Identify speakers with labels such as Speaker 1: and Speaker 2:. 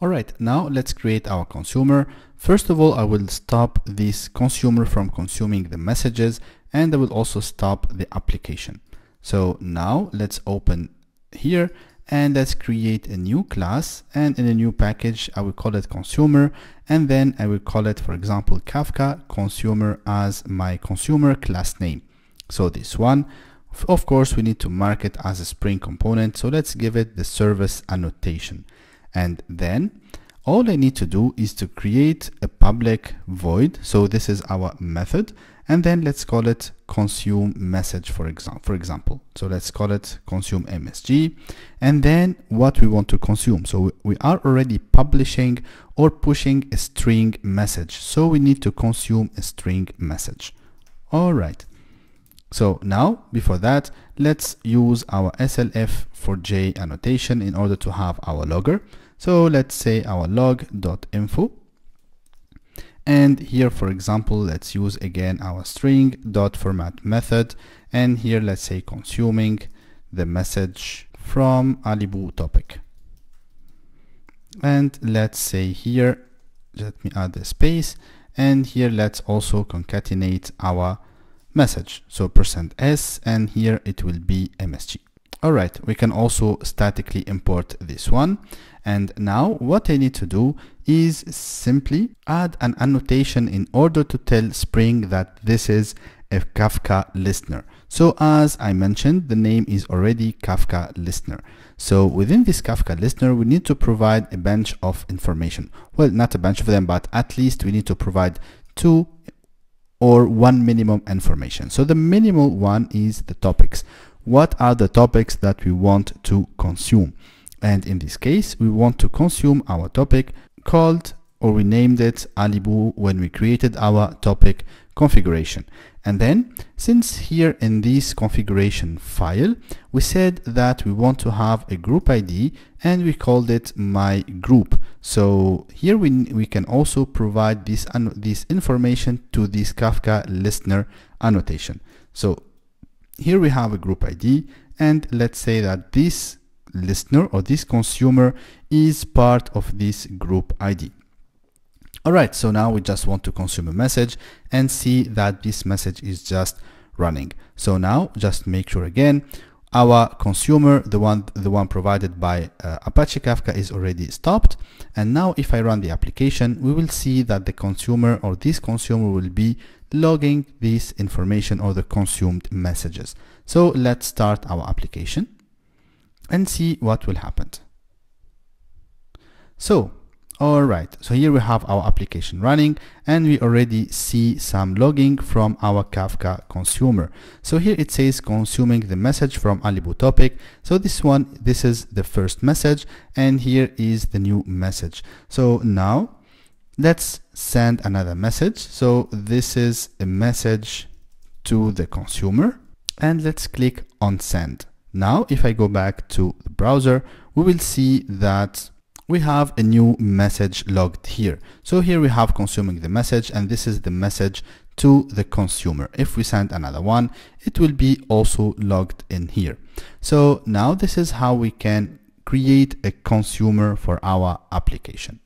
Speaker 1: All right, now let's create our consumer. First of all, I will stop this consumer from consuming the messages and I will also stop the application. So now let's open here and let's create a new class and in a new package, I will call it consumer and then I will call it, for example, Kafka consumer as my consumer class name. So this one, of course, we need to mark it as a Spring component. So let's give it the service annotation. And then all I need to do is to create a public void. So this is our method. And then let's call it consume message, for, exa for example. So let's call it consume MSG. And then what we want to consume. So we are already publishing or pushing a string message. So we need to consume a string message. All right. So now, before that, let's use our SLF for J annotation in order to have our logger. So let's say our log.info. And here, for example, let's use again our string.format method. And here, let's say consuming the message from Alibu topic. And let's say here, let me add a space. And here, let's also concatenate our message. So percent %s and here it will be MSG. All right, we can also statically import this one. And now what I need to do is simply add an annotation in order to tell Spring that this is a Kafka listener. So as I mentioned, the name is already Kafka listener. So within this Kafka listener, we need to provide a bunch of information. Well, not a bunch of them, but at least we need to provide two or one minimum information. So the minimal one is the topics. What are the topics that we want to consume? And in this case, we want to consume our topic called, or we named it Alibu when we created our topic configuration. And then since here in this configuration file, we said that we want to have a group ID and we called it my group. So here we, we can also provide this, this information to this Kafka listener annotation. So here we have a group ID and let's say that this listener or this consumer is part of this group ID. Alright, so now we just want to consume a message and see that this message is just running. So now just make sure again, our consumer, the one, the one provided by uh, Apache Kafka is already stopped. And now if I run the application, we will see that the consumer or this consumer will be logging this information or the consumed messages. So let's start our application and see what will happen. So all right, so here we have our application running and we already see some logging from our Kafka consumer. So here it says consuming the message from Alibu topic. So this one, this is the first message and here is the new message. So now let's send another message. So this is a message to the consumer and let's click on send. Now, if I go back to the browser, we will see that we have a new message logged here. So here we have consuming the message and this is the message to the consumer. If we send another one, it will be also logged in here. So now this is how we can create a consumer for our application.